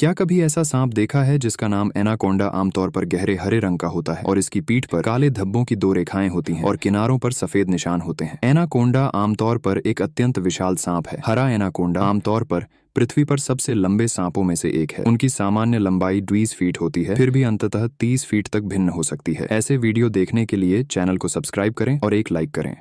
क्या कभी ऐसा सांप देखा है जिसका नाम एनाकोंडा आमतौर पर गहरे हरे रंग का होता है और इसकी पीठ पर काले धब्बों की दो रेखाएं होती हैं और किनारों पर सफेद निशान होते हैं एनाकोंडा आमतौर पर एक अत्यंत विशाल सांप है हरा एनाकोंडा आमतौर पर पृथ्वी पर सबसे लंबे सांपों में से एक है उनकी सामान्य लंबाई बीस फीट होती है फिर भी अंततः तीस फीट तक भिन्न हो सकती है ऐसे वीडियो देखने के लिए चैनल को सब्सक्राइब करें और एक लाइक करें